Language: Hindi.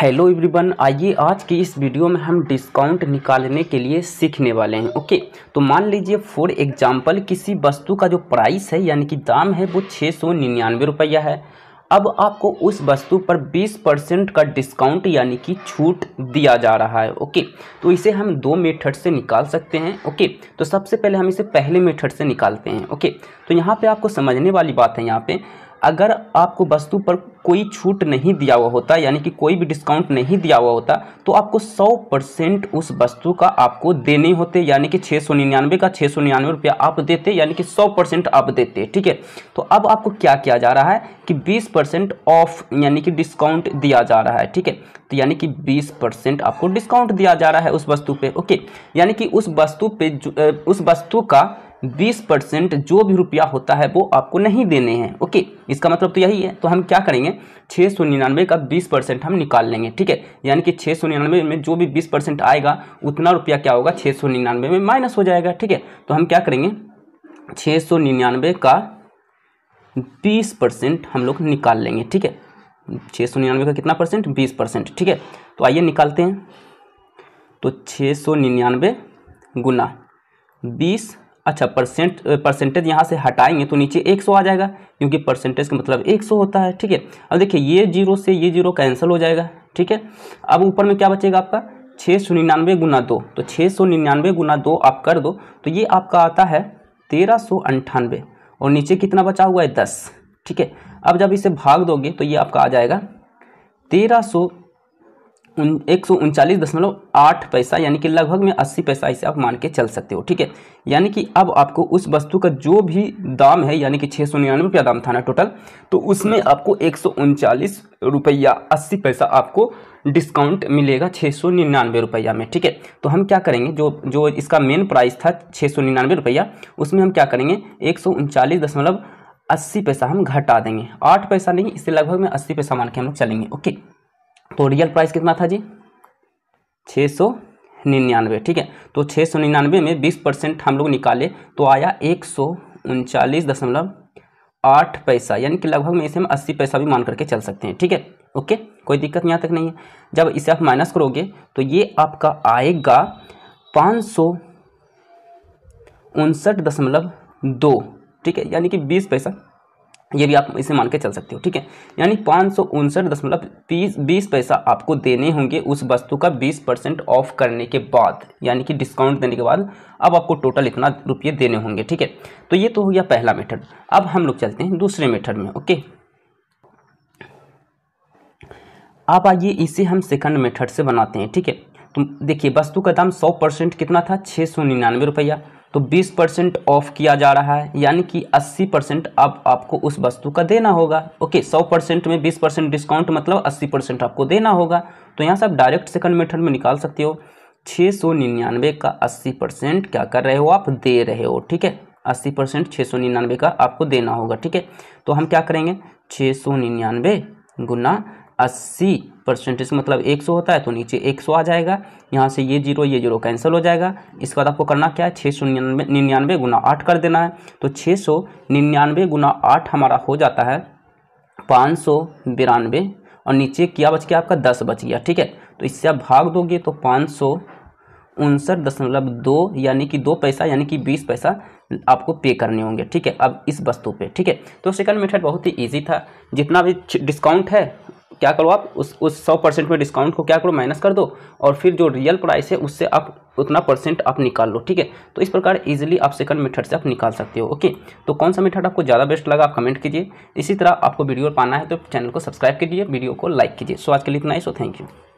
हेलो एवरीवन आइए आज की इस वीडियो में हम डिस्काउंट निकालने के लिए सीखने वाले हैं ओके तो मान लीजिए फॉर एग्जांपल किसी वस्तु का जो प्राइस है यानी कि दाम है वो छः सौ निन्यानवे रुपया है अब आपको उस वस्तु पर 20 परसेंट का डिस्काउंट यानी कि छूट दिया जा रहा है ओके तो इसे हम दो मेथड से निकाल सकते हैं ओके तो सबसे पहले हम इसे पहले मेथड से निकालते हैं ओके तो यहाँ पर आपको समझने वाली बात है यहाँ पर अगर आपको वस्तु पर कोई छूट नहीं दिया हुआ होता यानी कि कोई भी डिस्काउंट नहीं दिया हुआ होता तो आपको 100 परसेंट उस वस्तु का आपको देने होते यानी कि छः सौ निन्यानवे का छः सौ निन्यानवे रुपया आप देते यानी कि 100 परसेंट आप देते ठीक है तो अब आपको क्या किया जा रहा है कि 20 परसेंट ऑफ यानी कि डिस्काउंट दिया जा रहा है ठीक है तो यानी कि बीस परसेंट आपको डिस्काउंट दिया जा रहा है उस वस्तु पर ओके यानी कि उस वस्तु पर उस वस्तु का बीस परसेंट जो भी रुपया होता है वो आपको नहीं देने हैं ओके इसका मतलब तो यही है तो हम क्या करेंगे छः सौ निन्यानवे का बीस परसेंट हम निकाल लेंगे ठीक है यानी कि छः सौ निन्यानवे में जो भी बीस परसेंट आएगा उतना रुपया क्या होगा छः सौ निन्यानवे में माइनस हो जाएगा ठीक है तो हम क्या करेंगे छः सौ निन्यानवे का बीस परसेंट हम लोग निकाल लेंगे ठीक है छः सौ निन्यानवे का कितना परसेंट बीस परसेंट ठीक है तो आइए निकालते हैं तो छः सौ निन्यानवे गुना बीस अच्छा परसेंट परसेंटेज यहाँ से हटाएंगे तो नीचे 100 आ जाएगा क्योंकि परसेंटेज का मतलब 100 होता है ठीक है अब देखिए ये जीरो से ये जीरो कैंसिल हो जाएगा ठीक है अब ऊपर में क्या बचेगा आपका छः सौ निन्यानवे गुना दो तो छः सौ निन्यानवे गुना दो आप कर दो तो ये आपका आता है तेरह सौ अंठानवे और नीचे कितना बचा हुआ है दस ठीक है अब जब इसे भाग दोगे तो ये आपका आ जाएगा तेरह सौ एक सौ उनचालीस दशमलव आठ पैसा यानी कि लगभग में अस्सी पैसा इसे आप मान के चल सकते हो ठीक है यानी कि अब आपको उस वस्तु का जो भी दाम है यानी कि छः सौ निन्यानवे रुपया दाम था ना टोटल तो उसमें आपको एक सौ उनचालीस रुपया अस्सी पैसा आपको डिस्काउंट मिलेगा छः सौ निन्यानवे रुपया में ठीक है तो हम क्या करेंगे जो जो इसका मेन प्राइस था छः सौ निन्यानवे रुपया उसमें हम क्या करेंगे एक सौ उनचालीस दशमलव अस्सी पैसा हम घटा देंगे आठ पैसा नहीं इससे लगभग में अस्सी पैसा मान के हम लोग चलेंगे ओके तो रियल प्राइस कितना था जी छः सौ निन्यानवे ठीक है तो छः सौ निन्यानवे में बीस परसेंट हम लोग निकाले तो आया एक सौ उनचालीस दशमलव आठ पैसा यानी कि लगभग में इसे हम अस्सी पैसा भी मान करके चल सकते हैं ठीक है ओके कोई दिक्कत यहाँ तक नहीं है जब इसे आप माइनस करोगे तो ये आपका आएगा पाँच सौ उनसठ दशमलव दो ठीक है यानी कि बीस पैसा ये भी आप इसे मान के चल सकते हो ठीक है यानी पाँच सौ उनसठ दशमलव तीस बीस पैसा आपको देने होंगे उस वस्तु का बीस परसेंट ऑफ करने के बाद यानी कि डिस्काउंट देने के बाद अब आपको टोटल इतना रुपये देने होंगे ठीक है तो ये तो हो गया पहला मेथड अब हम लोग चलते हैं दूसरे मेथड में ओके आप आइए इसे हम सेकंड मेथड से बनाते हैं ठीक है तो देखिए वस्तु का दाम सौ परसेंट कितना था छः सौ निन्यानवे रुपया तो 20 परसेंट ऑफ किया जा रहा है यानी कि 80 परसेंट अब आपको उस वस्तु का देना होगा ओके 100 परसेंट में 20 परसेंट डिस्काउंट मतलब 80 परसेंट आपको देना होगा तो यहाँ से आप डायरेक्ट सेकंड मेथड में निकाल सकते हो छः सौ निन्यानवे का अस्सी परसेंट क्या कर रहे हो आप दे रहे हो ठीक है अस्सी परसेंट छः सौ निन्यानवे का आपको देना होगा ठीक है तो हम क्या करेंगे छः सौ निन्यानवे गुना अस्सी परसेंट इसका मतलब एक सौ होता है तो नीचे एक सौ आ जाएगा यहाँ से ये जीरो ये जीरो कैंसिल हो जाएगा इसके बाद आपको करना क्या है छः सौ निन्यानवे निन्यानवे गुना आठ कर देना है तो छः सौ निन्यानवे गुना आठ हमारा हो जाता है पाँच सौ बिरानवे और नीचे क्या बच गया आपका दस बच गया ठीक है तो इससे आप भाग दोगे तो पाँच सौ उनसठ दशमलव दो यानी कि दो पैसा यानी कि बीस पैसा आपको पे करने होंगे ठीक है अब इस वस्तु पे ठीक है तो सेकंड मेथड बहुत ही इजी था जितना भी डिस्काउंट है क्या करो आप उस उस सौ परसेंट में डिस्काउंट को क्या करो माइनस कर दो और फिर जो रियल प्राइस है उससे आप उतना परसेंट आप निकाल लो ठीक है तो इस प्रकार इजीली आप सेकंड मेथड से आप निकाल सकते हो ओके तो कौन सा मेथड आपको ज़्यादा बेस्ट लगा आप कमेंट कीजिए इसी तरह आपको वीडियो पाना है तो चैनल को सब्सक्राइब कीजिए वीडियो को लाइक कीजिए सो आज के लिए इतना ही सो थैंक यू